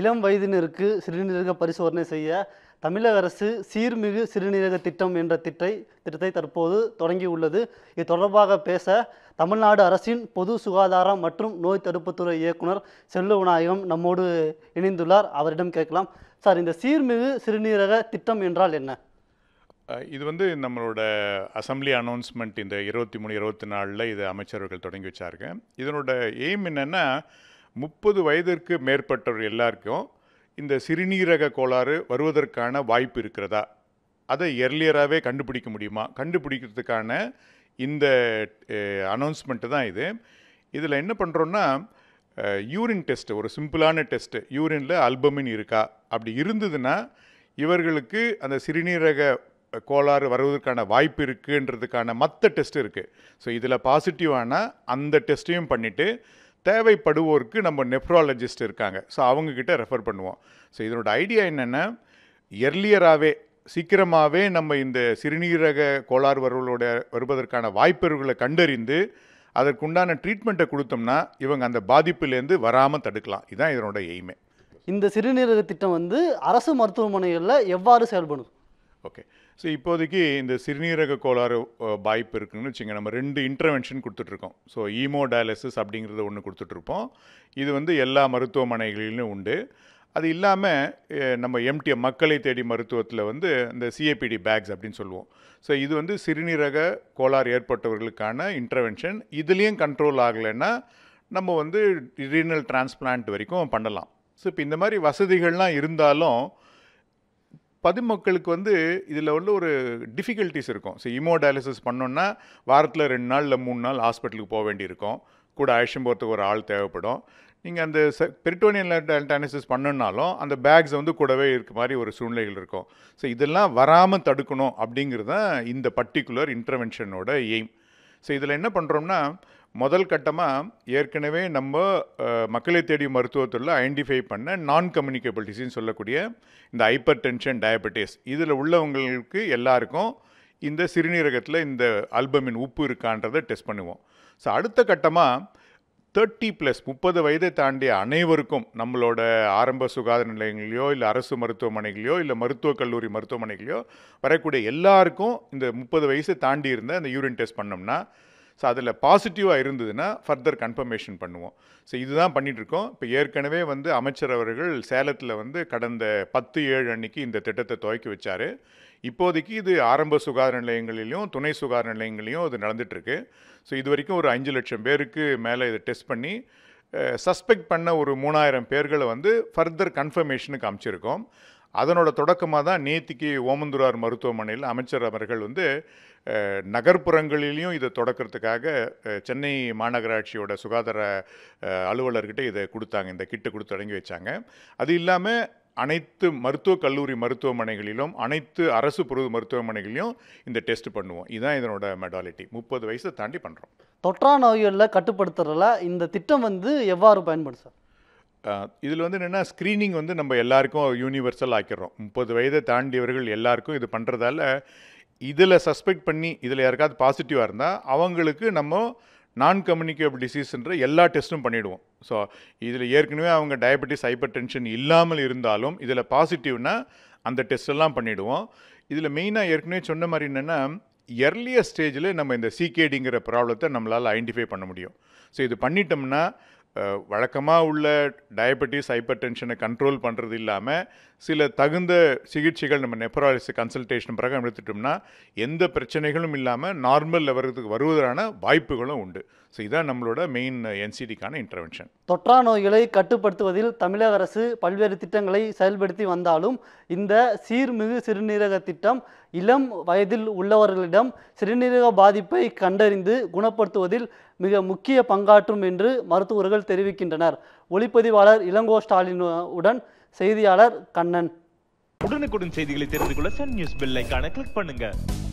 இளம் வயதினருக்கு சிறுநீரக பரிசோதனை செய்ய தமிழக அரசு சீர்மிகு சிறுநீரக திட்டம் என்ற திட்டை திட்டத்தை தற்போது தொடங்கியுள்ளது இது தொடர்பாக பேச தமிழ்நாடு அரசின் பொது சுகாதாரம் மற்றும் நோய் தடுப்புத்துறை இயக்குனர் செல்லுவநாயகம் நம்மோடு இணைந்துள்ளார் அவரிடம் கேட்கலாம் சார் இந்த சீர்மிகு சிறுநீரக திட்டம் என்றால் என்ன இது வந்து நம்மளோட அசம்பிளி அனௌன்ஸ்மெண்ட் இந்த இருபத்தி மூணு இருபத்தி நாலில் இது அமைச்சர்கள் தொடங்கி வச்சாருங்க இதனோட எய்ம் என்னென்னா முப்பது வயதிற்கு மேற்பட்டவர் எல்லாருக்கும் இந்த சிறுநீரக கோளாறு வருவதற்கான வாய்ப்பு இருக்கிறதா அதை எர்லியராகவே கண்டுபிடிக்க முடியுமா கண்டுபிடிக்கிறதுக்கான இந்த அனௌன்ஸ்மெண்ட்டு தான் இது இதில் என்ன பண்ணுறோன்னா யூரின் டெஸ்ட்டு ஒரு சிம்பிளான டெஸ்ட்டு யூரினில் அல்பமின் இருக்கா அப்படி இருந்ததுன்னா இவர்களுக்கு அந்த சிறுநீரக கோளாறு வருவதற்கான வாய்ப்பு இருக்குன்றதுக்கான மற்ற டெஸ்ட் இருக்குது ஸோ இதில் பாசிட்டிவான அந்த டெஸ்ட்டையும் பண்ணிவிட்டு தேவைப்படுவோருக்கு நம்ம நெஃப்ரலஜிஸ்ட் இருக்காங்க ஸோ அவங்கக்கிட்ட ரெஃபர் பண்ணுவோம் ஸோ இதனோட ஐடியா என்னென்னா எர்லியராகவே சீக்கிரமாகவே நம்ம இந்த சிறுநீரக கோளாறு வருவலோட வருவதற்கான வாய்ப்புகளை கண்டறிந்து அதற்குண்டான ட்ரீட்மெண்ட்டை கொடுத்தோம்னா இவங்க அந்த பாதிப்புலேருந்து வராமல் தடுக்கலாம் இதுதான் இதனோட எய்மே இந்த சிறுநீரக திட்டம் வந்து அரசு மருத்துவமனைகளில் எவ்வாறு செயல்படும் ஓகே ஸோ இப்போதைக்கு இந்த சிறுநீரக கோளாறு வாய்ப்பு இருக்குதுன்னு வச்சுங்க நம்ம ரெண்டு இன்டர்வென்ஷன் கொடுத்துட்ருக்கோம் ஸோ ஈமோ டயாலிசிஸ் அப்படிங்கிறத ஒன்று கொடுத்துட்ருப்போம் இது வந்து எல்லா மருத்துவமனைகளிலும் உண்டு அது இல்லாமல் நம்ம எம்டிஎம் மக்களை தேடி மருத்துவத்தில் வந்து இந்த சிஏபிடி பேக்ஸ் அப்படின்னு சொல்லுவோம் ஸோ இது வந்து சிறுநீரக கோளாறு ஏற்பட்டவர்களுக்கான இன்டர்வென்ஷன் இதுலேயும் கண்ட்ரோல் ஆகலைன்னா நம்ம வந்து ரீனல் டிரான்ஸ்பிளான்ட் வரைக்கும் பண்ணலாம் ஸோ இப்போ இந்த மாதிரி வசதிகள்லாம் இருந்தாலும் பொதுமக்களுக்கு வந்து இதில் உள்ள ஒரு டிஃபிகல்ட்டிஸ் இருக்கும் ஸோ இமோடயாலிசிஸ் பண்ணோன்னா வாரத்தில் ரெண்டு நாள் இல்லை மூணு நாள் ஹாஸ்பிட்டலுக்கு போக வேண்டியிருக்கும் கூட அழைச்சிம் போகிறதுக்கு ஒரு ஆள் தேவைப்படும் நீங்கள் அந்த ச பெரிட்டோனியல் டயலிசிஸ் பண்ணுனாலும் அந்த பேக்ஸ் வந்து கூடவே இருக்க மாதிரி ஒரு சூழ்நிலைகள் இருக்கும் ஸோ இதெல்லாம் வராமல் தடுக்கணும் அப்படிங்கிறது தான் இந்த பர்டிகுலர் இன்டர்வென்ஷனோட எய்ம் ஸோ இதில் என்ன பண்ணுறோம்னா முதல் கட்டமாக ஏற்கனவே நம்ம மக்களை தேடி மருத்துவத்தில் ஐடென்டிஃபை பண்ண நான் கம்யூனிகேபிள் டிசீஸ் சொல்லக்கூடிய இந்த ஹைப்பர் டென்ஷன் டயபெட்டிஸ் இதில் உள்ளவங்களுக்கு எல்லாருக்கும் இந்த சிறுநீரகத்தில் இந்த ஆல்பமின் உப்பு இருக்கான்றதை டெஸ்ட் பண்ணுவோம் ஸோ அடுத்த கட்டமாக தேர்ட்டி ப்ளஸ் முப்பது வயதை தாண்டிய அனைவருக்கும் நம்மளோட ஆரம்ப சுகாதார நிலையங்களையோ இல்லை அரசு மருத்துவமனைகளையோ இல்லை மருத்துவக் கல்லூரி மருத்துவமனைகளையோ வரக்கூடிய எல்லாருக்கும் இந்த முப்பது வயசு தாண்டி இருந்த அந்த யூரின் டெஸ்ட் பண்ணோம்னா ஸோ அதில் பாசிட்டிவாக இருந்ததுன்னா ஃபர்தர் கன்ஃபர்மேஷன் பண்ணுவோம் ஸோ இதுதான் பண்ணிகிட்ருக்கோம் இப்போ ஏற்கனவே வந்து அமைச்சர் அவர்கள் சேலத்தில் வந்து கடந்த பத்து ஏழு அன்னைக்கு இந்த திட்டத்தை துவக்கி வச்சார் இப்போதைக்கு இது ஆரம்ப சுகாதார நிலையங்களிலையும் துணை சுகாதார நிலையங்களையும் இது நடந்துகிட்ருக்கு ஸோ இது வரைக்கும் ஒரு அஞ்சு லட்சம் பேருக்கு மேலே இதை டெஸ்ட் பண்ணி சஸ்பெக்ட் பண்ண ஒரு மூணாயிரம் பேர்களை வந்து ஃபர்தர் கன்ஃபர்மேஷனுக்கு அமைச்சிருக்கோம் அதனோட தொடக்கமாக தான் நேத்திக்கு ஓமந்துரார் மருத்துவமனையில் அமைச்சர் அவர்கள் வந்து நகர்ப்புறங்களிலையும் இதை தொடக்கிறதுக்காக சென்னை மாநகராட்சியோட சுகாதார அலுவலர்கிட்ட இதை கொடுத்தாங்க இந்த கிட்டு கொடுத்து தொடங்கி வச்சாங்க அது இல்லாமல் அனைத்து மருத்துவக் கல்லூரி மருத்துவமனைகளிலும் அனைத்து அரசு பொருள் மருத்துவமனைகளிலும் இந்த டெஸ்ட் பண்ணுவோம் இதுதான் இதனோட மெடாலிட்டி முப்பது வயசை தாண்டி பண்ணுறோம் தொற்றா நோய்களில் கட்டுப்படுத்துறதுல இந்த திட்டம் வந்து எவ்வாறு பயன்படும் சார் இதில் வந்து என்னென்னா ஸ்க்ரீனிங் வந்து நம்ம எல்லாருக்கும் யூனிவர்சல் ஆக்கிடுறோம் முப்பது வயதை தாண்டியவர்கள் எல்லாருக்கும் இது பண்ணுறதால இதில் சஸ்பெக்ட் பண்ணி இதில் யாருக்காவது பாசிட்டிவாக இருந்தால் அவங்களுக்கு நம்ம நான் கம்யூனிகேபிள் டிசீஸ்ன்ற எல்லா டெஸ்ட்டும் பண்ணிவிடுவோம் ஸோ இதில் ஏற்கனவே அவங்க டயபெட்டிஸ் ஹைப்பர் டென்ஷன் இல்லாமல் இருந்தாலும் இதில் பாசிட்டிவ்னா அந்த டெஸ்ட்டெல்லாம் பண்ணிவிடுவோம் இதில் மெயினாக ஏற்கனவே சொன்ன மாதிரி என்னென்னா எர்லியர் ஸ்டேஜில் நம்ம இந்த சிகேடிங்கிற ப்ராப்ளத்தை நம்மளால் ஐடென்டிஃபை பண்ண முடியும் ஸோ இது பண்ணிட்டோம்னா வழக்கமாக உள்ள டயபெட்டிஸ் ஹைப்பர் டென்ஷனை கண்ட்ரோல் பண்ணுறது இல்லாமல் சில தகுந்த சிகிச்சைகள் நம்ம நெப்ராலிசி கன்சல்டேஷன் பிறகு எடுத்துட்டோம்னா எந்த பிரச்சனைகளும் இல்லாமல் நார்மல் லெவலுக்கு வருவதற்கான வாய்ப்புகளும் உண்டு ஸோ இதான் நம்மளோட மெயின் என்சிடிக்கான இன்டர்வென்ஷன் தொற்றா நோய்களை கட்டுப்படுத்துவதில் தமிழக அரசு பல்வேறு திட்டங்களை செயல்படுத்தி வந்தாலும் இந்த சீர்மிகு சிறுநீரக திட்டம் இளம் வயதில் உள்ளவர்களிடம் சிறுநீரக பாதிப்பை கண்டறிந்து குணப்படுத்துவதில் மிக முக்கிய பங்காற்றும் என்று மருத்துவர்கள் தகவல்கள் தெரிவிக்கின்றனர் ஒளிப்பதிவாளர் இளங்கோ ஸ்டாலின் உடன் செய்தியாளர் கண்ணன் உடனுக்குடன் செய்திகளை தெரிந்து கொள்ள சன் நியூஸ் பெல்லைக்கான கிளிக் பண்ணுங்க